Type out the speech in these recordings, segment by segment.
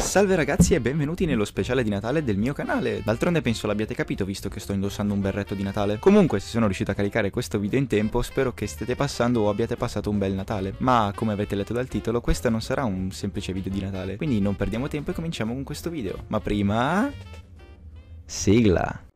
Salve ragazzi e benvenuti nello speciale di Natale del mio canale. D'altronde penso l'abbiate capito visto che sto indossando un berretto di Natale. Comunque se sono riuscito a caricare questo video in tempo spero che stiate passando o abbiate passato un bel Natale. Ma come avete letto dal titolo questo non sarà un semplice video di Natale. Quindi non perdiamo tempo e cominciamo con questo video. Ma prima... Sigla!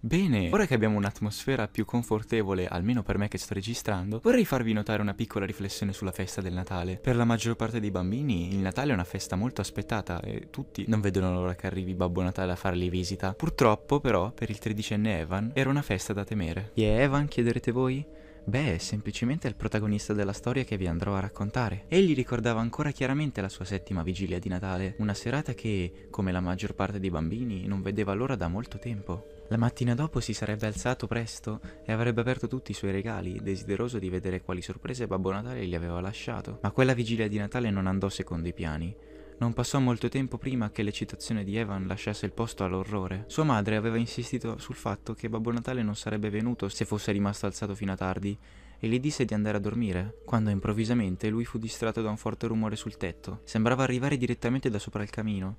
Bene, ora che abbiamo un'atmosfera più confortevole, almeno per me che sto registrando, vorrei farvi notare una piccola riflessione sulla festa del Natale. Per la maggior parte dei bambini, il Natale è una festa molto aspettata e tutti non vedono l'ora che arrivi Babbo Natale a farli visita. Purtroppo, però, per il tredicenne Evan era una festa da temere. E è Evan, chiederete voi? Beh, semplicemente è il protagonista della storia che vi andrò a raccontare. Egli ricordava ancora chiaramente la sua settima vigilia di Natale, una serata che, come la maggior parte dei bambini, non vedeva l'ora da molto tempo. La mattina dopo si sarebbe alzato presto e avrebbe aperto tutti i suoi regali, desideroso di vedere quali sorprese Babbo Natale gli aveva lasciato. Ma quella vigilia di Natale non andò secondo i piani. Non passò molto tempo prima che l'eccitazione di Evan lasciasse il posto all'orrore. Sua madre aveva insistito sul fatto che Babbo Natale non sarebbe venuto se fosse rimasto alzato fino a tardi e gli disse di andare a dormire, quando improvvisamente lui fu distratto da un forte rumore sul tetto. Sembrava arrivare direttamente da sopra il camino.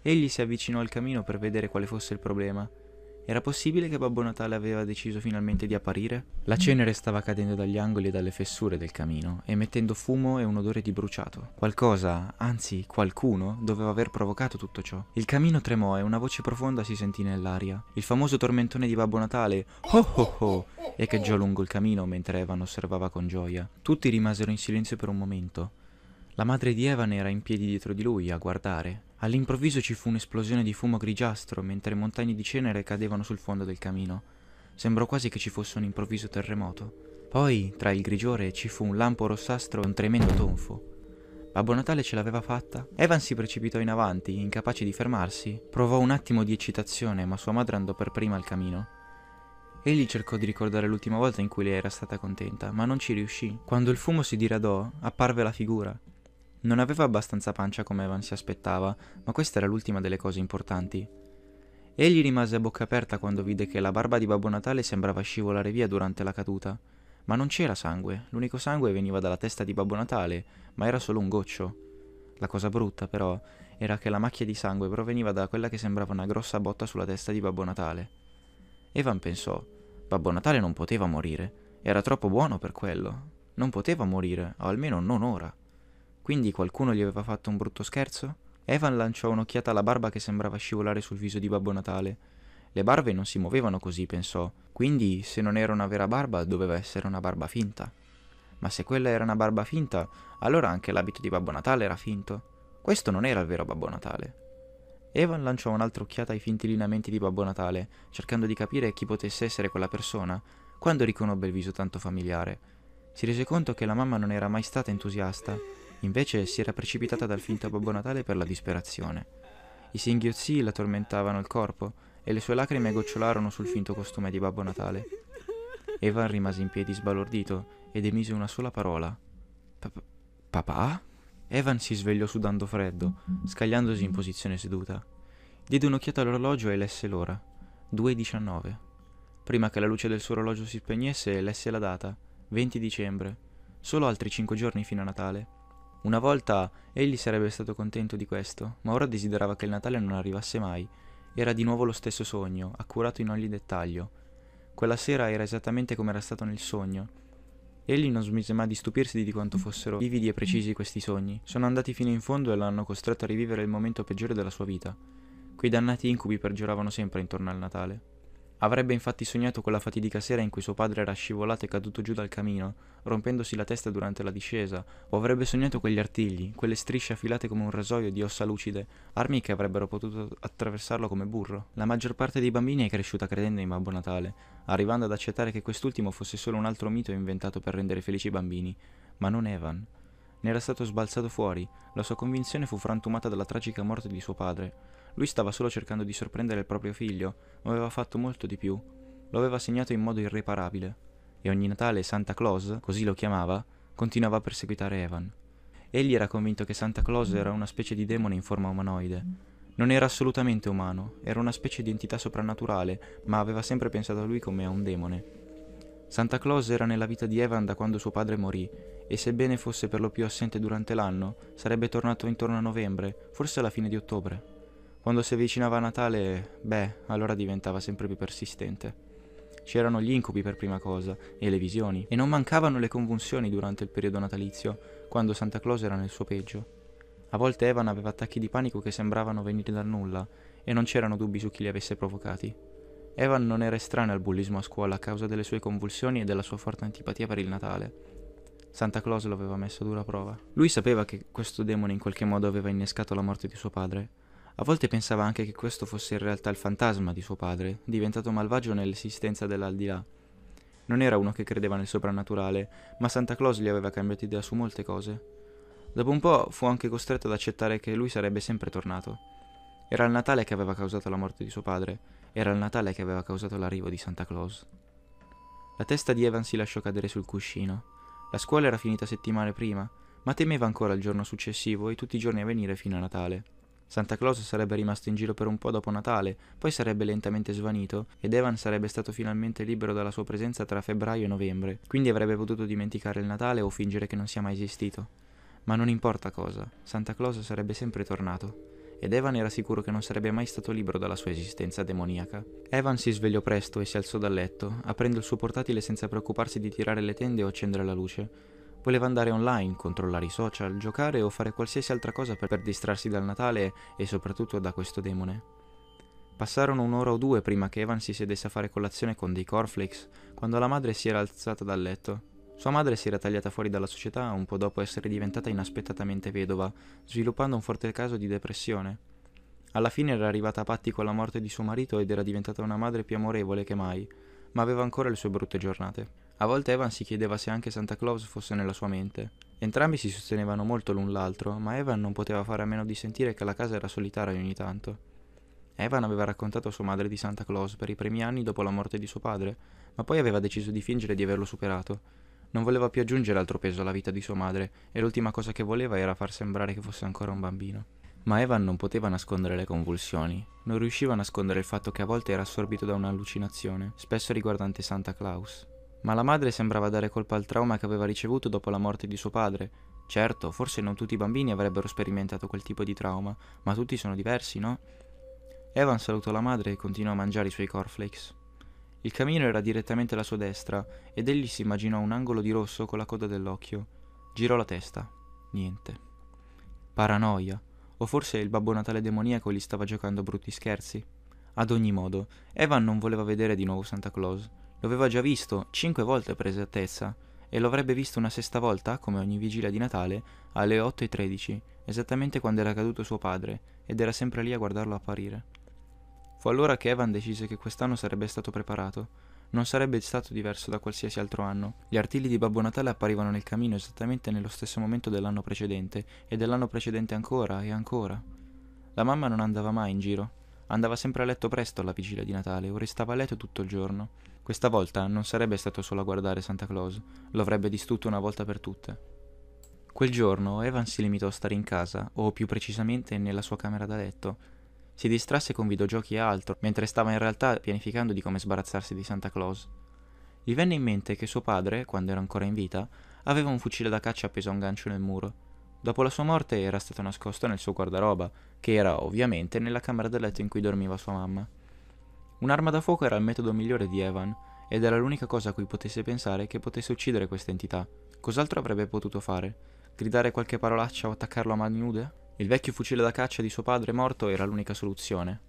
Egli si avvicinò al camino per vedere quale fosse il problema era possibile che Babbo Natale aveva deciso finalmente di apparire? La cenere stava cadendo dagli angoli e dalle fessure del camino, emettendo fumo e un odore di bruciato. Qualcosa, anzi qualcuno, doveva aver provocato tutto ciò. Il camino tremò e una voce profonda si sentì nell'aria. Il famoso tormentone di Babbo Natale, oh oh oh, echeggiò lungo il camino mentre Evan osservava con gioia. Tutti rimasero in silenzio per un momento. La madre di Evan era in piedi dietro di lui, a guardare. All'improvviso ci fu un'esplosione di fumo grigiastro mentre montagne di cenere cadevano sul fondo del camino. Sembrò quasi che ci fosse un improvviso terremoto. Poi, tra il grigiore, ci fu un lampo rossastro e un tremendo tonfo. Babbo Natale ce l'aveva fatta. Evan si precipitò in avanti, incapace di fermarsi. Provò un attimo di eccitazione, ma sua madre andò per prima al camino. Egli cercò di ricordare l'ultima volta in cui lei era stata contenta, ma non ci riuscì. Quando il fumo si diradò, apparve la figura. Non aveva abbastanza pancia come Evan si aspettava, ma questa era l'ultima delle cose importanti. Egli rimase a bocca aperta quando vide che la barba di Babbo Natale sembrava scivolare via durante la caduta. Ma non c'era sangue, l'unico sangue veniva dalla testa di Babbo Natale, ma era solo un goccio. La cosa brutta, però, era che la macchia di sangue proveniva da quella che sembrava una grossa botta sulla testa di Babbo Natale. Evan pensò, Babbo Natale non poteva morire, era troppo buono per quello. Non poteva morire, o almeno non ora. Quindi qualcuno gli aveva fatto un brutto scherzo? Evan lanciò un'occhiata alla barba che sembrava scivolare sul viso di Babbo Natale. Le barbe non si muovevano così, pensò. Quindi, se non era una vera barba, doveva essere una barba finta. Ma se quella era una barba finta, allora anche l'abito di Babbo Natale era finto. Questo non era il vero Babbo Natale. Evan lanciò un'altra occhiata ai finti lineamenti di Babbo Natale, cercando di capire chi potesse essere quella persona, quando riconobbe il viso tanto familiare. Si rese conto che la mamma non era mai stata entusiasta Invece si era precipitata dal finto Babbo Natale per la disperazione. I singhiozzi la tormentavano il corpo e le sue lacrime gocciolarono sul finto costume di Babbo Natale. Evan rimase in piedi sbalordito ed emise una sola parola. Papà? Evan si svegliò sudando freddo, scagliandosi in posizione seduta. Diede un'occhiata all'orologio e lesse l'ora. 2.19. Prima che la luce del suo orologio si spegnesse, lesse la data. 20 dicembre. Solo altri 5 giorni fino a Natale. Una volta egli sarebbe stato contento di questo, ma ora desiderava che il Natale non arrivasse mai. Era di nuovo lo stesso sogno, accurato in ogni dettaglio. Quella sera era esattamente come era stato nel sogno. Egli non smise mai di stupirsi di quanto fossero vividi e precisi questi sogni. Sono andati fino in fondo e l'hanno costretto a rivivere il momento peggiore della sua vita. Quei dannati incubi pergioravano sempre intorno al Natale. Avrebbe infatti sognato quella fatidica sera in cui suo padre era scivolato e caduto giù dal camino, rompendosi la testa durante la discesa, o avrebbe sognato quegli artigli, quelle strisce affilate come un rasoio di ossa lucide, armi che avrebbero potuto attraversarlo come burro. La maggior parte dei bambini è cresciuta credendo in Babbo Natale, arrivando ad accettare che quest'ultimo fosse solo un altro mito inventato per rendere felici i bambini, ma non Evan. Ne era stato sbalzato fuori, la sua convinzione fu frantumata dalla tragica morte di suo padre. Lui stava solo cercando di sorprendere il proprio figlio, ma aveva fatto molto di più. Lo aveva segnato in modo irreparabile. E ogni Natale Santa Claus, così lo chiamava, continuava a perseguitare Evan. Egli era convinto che Santa Claus era una specie di demone in forma umanoide. Non era assolutamente umano, era una specie di entità soprannaturale, ma aveva sempre pensato a lui come a un demone. Santa Claus era nella vita di Evan da quando suo padre morì, e sebbene fosse per lo più assente durante l'anno, sarebbe tornato intorno a novembre, forse alla fine di ottobre. Quando si avvicinava a Natale, beh, allora diventava sempre più persistente. C'erano gli incubi per prima cosa, e le visioni, e non mancavano le convulsioni durante il periodo natalizio, quando Santa Claus era nel suo peggio. A volte Evan aveva attacchi di panico che sembravano venire dal nulla, e non c'erano dubbi su chi li avesse provocati. Evan non era estraneo al bullismo a scuola a causa delle sue convulsioni e della sua forte antipatia per il Natale. Santa Claus lo aveva messo a dura prova. Lui sapeva che questo demone in qualche modo aveva innescato la morte di suo padre, a volte pensava anche che questo fosse in realtà il fantasma di suo padre, diventato malvagio nell'esistenza dell'aldilà. Non era uno che credeva nel soprannaturale, ma Santa Claus gli aveva cambiato idea su molte cose. Dopo un po' fu anche costretto ad accettare che lui sarebbe sempre tornato. Era il Natale che aveva causato la morte di suo padre, era il Natale che aveva causato l'arrivo di Santa Claus. La testa di Evan si lasciò cadere sul cuscino. La scuola era finita settimane prima, ma temeva ancora il giorno successivo e tutti i giorni a venire fino a Natale. Santa Claus sarebbe rimasto in giro per un po' dopo Natale, poi sarebbe lentamente svanito ed Evan sarebbe stato finalmente libero dalla sua presenza tra febbraio e novembre, quindi avrebbe potuto dimenticare il Natale o fingere che non sia mai esistito. Ma non importa cosa, Santa Claus sarebbe sempre tornato ed Evan era sicuro che non sarebbe mai stato libero dalla sua esistenza demoniaca. Evan si svegliò presto e si alzò dal letto, aprendo il suo portatile senza preoccuparsi di tirare le tende o accendere la luce. Voleva andare online, controllare i social, giocare o fare qualsiasi altra cosa per distrarsi dal Natale e soprattutto da questo demone. Passarono un'ora o due prima che Evan si sedesse a fare colazione con dei cornflakes, quando la madre si era alzata dal letto. Sua madre si era tagliata fuori dalla società un po' dopo essere diventata inaspettatamente vedova, sviluppando un forte caso di depressione. Alla fine era arrivata a patti con la morte di suo marito ed era diventata una madre più amorevole che mai, ma aveva ancora le sue brutte giornate. A volte Evan si chiedeva se anche Santa Claus fosse nella sua mente. Entrambi si sostenevano molto l'un l'altro, ma Evan non poteva fare a meno di sentire che la casa era solitaria ogni tanto. Evan aveva raccontato a sua madre di Santa Claus per i primi anni dopo la morte di suo padre, ma poi aveva deciso di fingere di averlo superato. Non voleva più aggiungere altro peso alla vita di sua madre, e l'ultima cosa che voleva era far sembrare che fosse ancora un bambino. Ma Evan non poteva nascondere le convulsioni, non riusciva a nascondere il fatto che a volte era assorbito da un'allucinazione, spesso riguardante Santa Claus ma la madre sembrava dare colpa al trauma che aveva ricevuto dopo la morte di suo padre. Certo, forse non tutti i bambini avrebbero sperimentato quel tipo di trauma, ma tutti sono diversi, no? Evan salutò la madre e continuò a mangiare i suoi cornflakes. Il camino era direttamente alla sua destra ed egli si immaginò un angolo di rosso con la coda dell'occhio. Girò la testa. Niente. Paranoia. O forse il babbo Natale demoniaco gli stava giocando brutti scherzi. Ad ogni modo, Evan non voleva vedere di nuovo Santa Claus lo aveva già visto cinque volte per esattezza e lo avrebbe visto una sesta volta, come ogni vigilia di Natale, alle 8.13, esattamente quando era caduto suo padre, ed era sempre lì a guardarlo apparire. Fu allora che Evan decise che quest'anno sarebbe stato preparato. Non sarebbe stato diverso da qualsiasi altro anno. Gli artigli di Babbo Natale apparivano nel camino esattamente nello stesso momento dell'anno precedente, e dell'anno precedente ancora e ancora. La mamma non andava mai in giro, Andava sempre a letto presto alla vigilia di Natale o restava a letto tutto il giorno. Questa volta non sarebbe stato solo a guardare Santa Claus, lo avrebbe distrutto una volta per tutte. Quel giorno Evan si limitò a stare in casa, o più precisamente nella sua camera da letto. Si distrasse con videogiochi e altro, mentre stava in realtà pianificando di come sbarazzarsi di Santa Claus. Gli venne in mente che suo padre, quando era ancora in vita, aveva un fucile da caccia appeso a un gancio nel muro, Dopo la sua morte era stato nascosto nel suo guardaroba, che era ovviamente nella camera da letto in cui dormiva sua mamma. Un'arma da fuoco era il metodo migliore di Evan, ed era l'unica cosa a cui potesse pensare che potesse uccidere questa entità. Cos'altro avrebbe potuto fare? Gridare qualche parolaccia o attaccarlo a mani nude? Il vecchio fucile da caccia di suo padre morto era l'unica soluzione.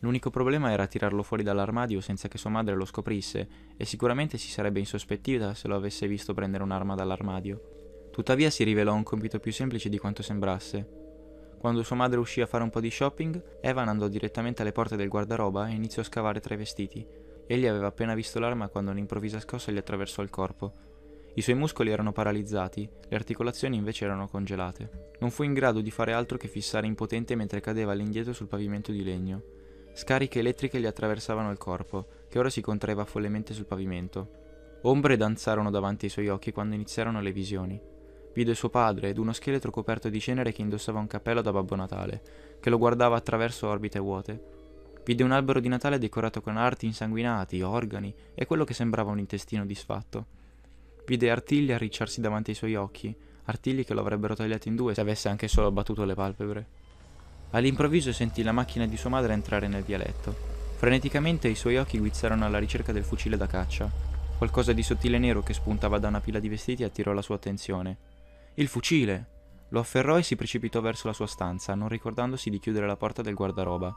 L'unico problema era tirarlo fuori dall'armadio senza che sua madre lo scoprisse, e sicuramente si sarebbe insospettita se lo avesse visto prendere un'arma dall'armadio. Tuttavia si rivelò un compito più semplice di quanto sembrasse. Quando sua madre uscì a fare un po' di shopping, Evan andò direttamente alle porte del guardaroba e iniziò a scavare tra i vestiti. Egli aveva appena visto l'arma quando un'improvvisa scossa gli attraversò il corpo. I suoi muscoli erano paralizzati, le articolazioni invece erano congelate. Non fu in grado di fare altro che fissare impotente mentre cadeva all'indietro sul pavimento di legno. Scariche elettriche gli attraversavano il corpo, che ora si contraeva follemente sul pavimento. Ombre danzarono davanti ai suoi occhi quando iniziarono le visioni. Vide suo padre ed uno scheletro coperto di cenere che indossava un cappello da Babbo Natale, che lo guardava attraverso orbite vuote. Vide un albero di Natale decorato con arti insanguinati, organi e quello che sembrava un intestino disfatto. Vide artigli arricciarsi davanti ai suoi occhi, artigli che lo avrebbero tagliato in due se avesse anche solo battuto le palpebre. All'improvviso sentì la macchina di sua madre entrare nel vialetto. Freneticamente i suoi occhi guizzarono alla ricerca del fucile da caccia. Qualcosa di sottile nero che spuntava da una pila di vestiti attirò la sua attenzione. Il fucile! Lo afferrò e si precipitò verso la sua stanza, non ricordandosi di chiudere la porta del guardaroba.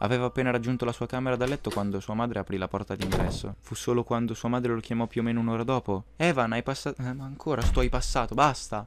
Aveva appena raggiunto la sua camera da letto quando sua madre aprì la porta d'ingresso. Fu solo quando sua madre lo chiamò più o meno un'ora dopo. Evan, hai passato... Eh, ma ancora, sto hai passato, basta!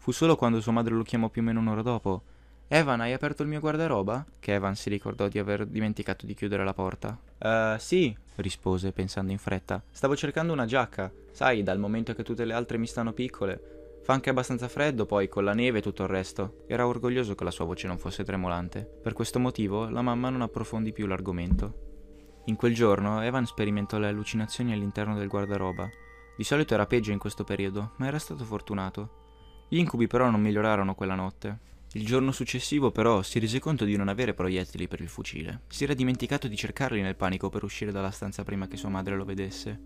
Fu solo quando sua madre lo chiamò più o meno un'ora dopo. Evan, hai aperto il mio guardaroba? Che Evan si ricordò di aver dimenticato di chiudere la porta. Uh, sì, rispose, pensando in fretta. Stavo cercando una giacca. Sai, dal momento che tutte le altre mi stanno piccole. Fa anche abbastanza freddo, poi, con la neve e tutto il resto. Era orgoglioso che la sua voce non fosse tremolante. Per questo motivo, la mamma non approfondì più l'argomento. In quel giorno, Evan sperimentò le allucinazioni all'interno del guardaroba. Di solito era peggio in questo periodo, ma era stato fortunato. Gli incubi però non migliorarono quella notte. Il giorno successivo però si rese conto di non avere proiettili per il fucile. Si era dimenticato di cercarli nel panico per uscire dalla stanza prima che sua madre lo vedesse.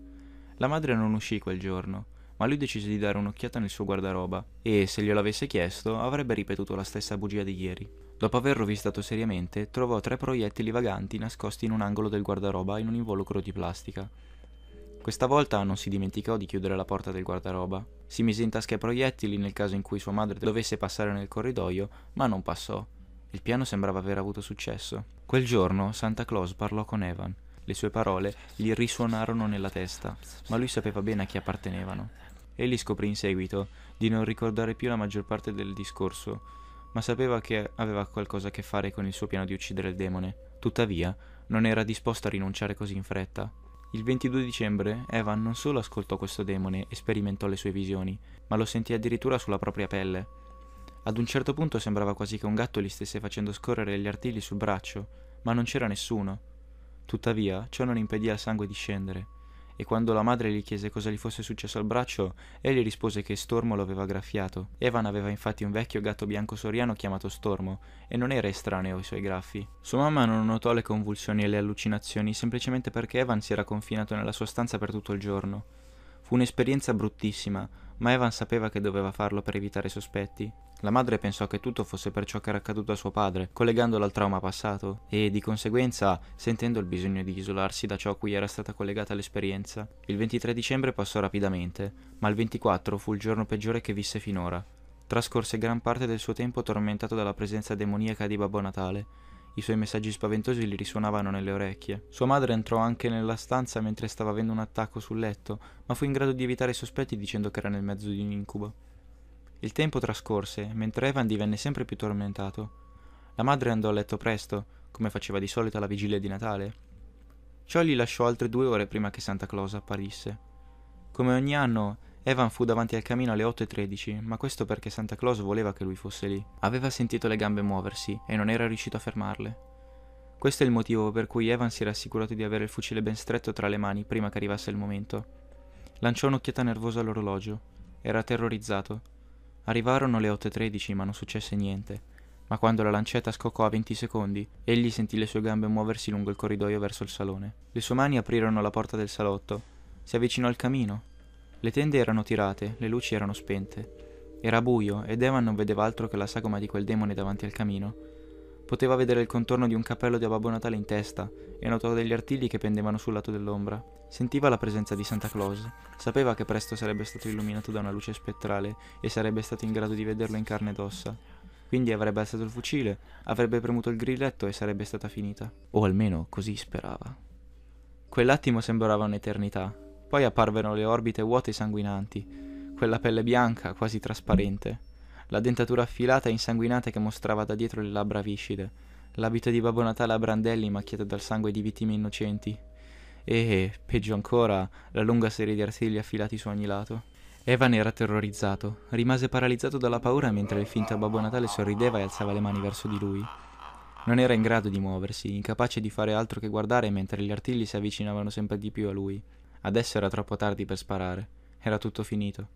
La madre non uscì quel giorno, ma lui decise di dare un'occhiata nel suo guardaroba e, se glielo avesse chiesto, avrebbe ripetuto la stessa bugia di ieri. Dopo averlo vistato seriamente, trovò tre proiettili vaganti nascosti in un angolo del guardaroba in un involucro di plastica. Questa volta non si dimenticò di chiudere la porta del guardaroba. Si mise in tasca i proiettili nel caso in cui sua madre dovesse passare nel corridoio, ma non passò. Il piano sembrava aver avuto successo. Quel giorno Santa Claus parlò con Evan. Le sue parole gli risuonarono nella testa, ma lui sapeva bene a chi appartenevano. Egli scoprì in seguito di non ricordare più la maggior parte del discorso, ma sapeva che aveva qualcosa a che fare con il suo piano di uccidere il demone. Tuttavia, non era disposto a rinunciare così in fretta. Il 22 dicembre Evan non solo ascoltò questo demone e sperimentò le sue visioni, ma lo sentì addirittura sulla propria pelle. Ad un certo punto sembrava quasi che un gatto gli stesse facendo scorrere gli artigli sul braccio, ma non c'era nessuno. Tuttavia, ciò non impedì al sangue di scendere e quando la madre gli chiese cosa gli fosse successo al braccio, egli rispose che Stormo lo aveva graffiato. Evan aveva infatti un vecchio gatto bianco soriano chiamato Stormo, e non era estraneo ai suoi graffi. Sua mamma non notò le convulsioni e le allucinazioni semplicemente perché Evan si era confinato nella sua stanza per tutto il giorno. Fu un'esperienza bruttissima, ma Evan sapeva che doveva farlo per evitare sospetti. La madre pensò che tutto fosse per ciò che era accaduto a suo padre, collegandolo al trauma passato e, di conseguenza, sentendo il bisogno di isolarsi da ciò a cui era stata collegata l'esperienza. Il 23 dicembre passò rapidamente, ma il 24 fu il giorno peggiore che visse finora. Trascorse gran parte del suo tempo tormentato dalla presenza demoniaca di Babbo Natale i suoi messaggi spaventosi gli risuonavano nelle orecchie. Sua madre entrò anche nella stanza mentre stava avendo un attacco sul letto, ma fu in grado di evitare i sospetti dicendo che era nel mezzo di un incubo. Il tempo trascorse, mentre Evan divenne sempre più tormentato. La madre andò a letto presto, come faceva di solito alla vigilia di Natale. Ciò gli lasciò altre due ore prima che Santa Claus apparisse. Come ogni anno, Evan fu davanti al camino alle 8.13, ma questo perché Santa Claus voleva che lui fosse lì. Aveva sentito le gambe muoversi e non era riuscito a fermarle. Questo è il motivo per cui Evan si era assicurato di avere il fucile ben stretto tra le mani prima che arrivasse il momento. Lanciò un'occhiata nervosa all'orologio. Era terrorizzato. Arrivarono le 8.13 ma non successe niente ma quando la lancetta scoccò a 20 secondi, egli sentì le sue gambe muoversi lungo il corridoio verso il salone. Le sue mani aprirono la porta del salotto. Si avvicinò al camino. Le tende erano tirate, le luci erano spente. Era buio e Evan non vedeva altro che la sagoma di quel demone davanti al camino. Poteva vedere il contorno di un cappello di Babbo Natale in testa e notò degli artigli che pendevano sul lato dell'ombra. Sentiva la presenza di Santa Claus, sapeva che presto sarebbe stato illuminato da una luce spettrale e sarebbe stato in grado di vederlo in carne ed ossa. Quindi avrebbe alzato il fucile, avrebbe premuto il grilletto e sarebbe stata finita. O almeno così sperava. Quell'attimo sembrava un'eternità, poi apparvero le orbite vuote e sanguinanti, quella pelle bianca, quasi trasparente, la dentatura affilata e insanguinata che mostrava da dietro le labbra viscide, l'abito di Babbo Natale a brandelli macchiato dal sangue di vittime innocenti, e, peggio ancora, la lunga serie di artigli affilati su ogni lato. Evan era terrorizzato, rimase paralizzato dalla paura mentre il finto Babbo Natale sorrideva e alzava le mani verso di lui. Non era in grado di muoversi, incapace di fare altro che guardare mentre gli artigli si avvicinavano sempre di più a lui. Adesso era troppo tardi per sparare, era tutto finito.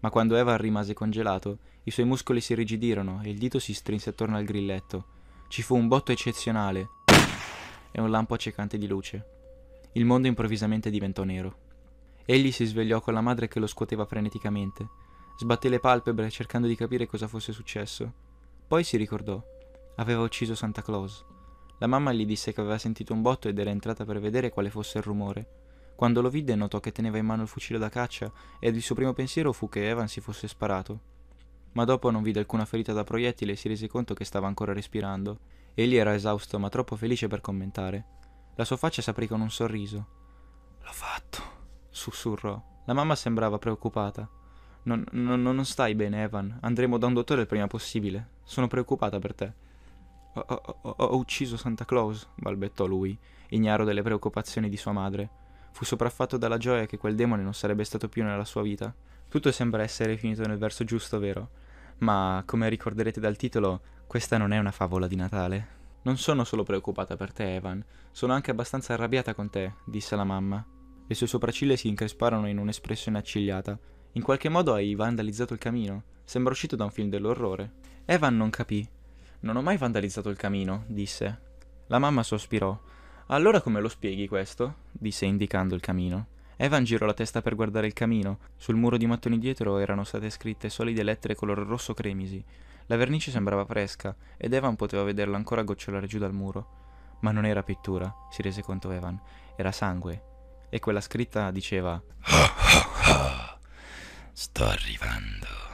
Ma quando Evan rimase congelato, i suoi muscoli si rigidirono e il dito si strinse attorno al grilletto. Ci fu un botto eccezionale e un lampo accecante di luce. Il mondo improvvisamente diventò nero. Egli si svegliò con la madre che lo scuoteva freneticamente. Sbatté le palpebre cercando di capire cosa fosse successo. Poi si ricordò. Aveva ucciso Santa Claus. La mamma gli disse che aveva sentito un botto ed era entrata per vedere quale fosse il rumore. Quando lo vide notò che teneva in mano il fucile da caccia ed il suo primo pensiero fu che Evan si fosse sparato. Ma dopo non vide alcuna ferita da proiettile e si rese conto che stava ancora respirando. Egli era esausto ma troppo felice per commentare. La sua faccia s'aprì con un sorriso. L'ho fatto, sussurrò. La mamma sembrava preoccupata. Non, non, non stai bene, Evan. Andremo da un dottore il prima possibile. Sono preoccupata per te. Ho, ho, ho ucciso Santa Claus, balbettò lui, ignaro delle preoccupazioni di sua madre fu sopraffatto dalla gioia che quel demone non sarebbe stato più nella sua vita. Tutto sembra essere finito nel verso giusto, vero? Ma, come ricorderete dal titolo, questa non è una favola di Natale. Non sono solo preoccupata per te, Evan, sono anche abbastanza arrabbiata con te, disse la mamma. Le sue sopracciglia si incresparono in un'espressione accigliata. In qualche modo hai vandalizzato il camino. Sembra uscito da un film dell'orrore. Evan non capì. Non ho mai vandalizzato il camino, disse. La mamma sospirò. Allora come lo spieghi questo? disse indicando il camino. Evan girò la testa per guardare il camino. Sul muro di mattoni dietro erano state scritte solide lettere color rosso cremisi. La vernice sembrava fresca ed Evan poteva vederla ancora gocciolare giù dal muro. Ma non era pittura, si rese conto Evan, era sangue. E quella scritta diceva: ah, ah, ah. Sto arrivando.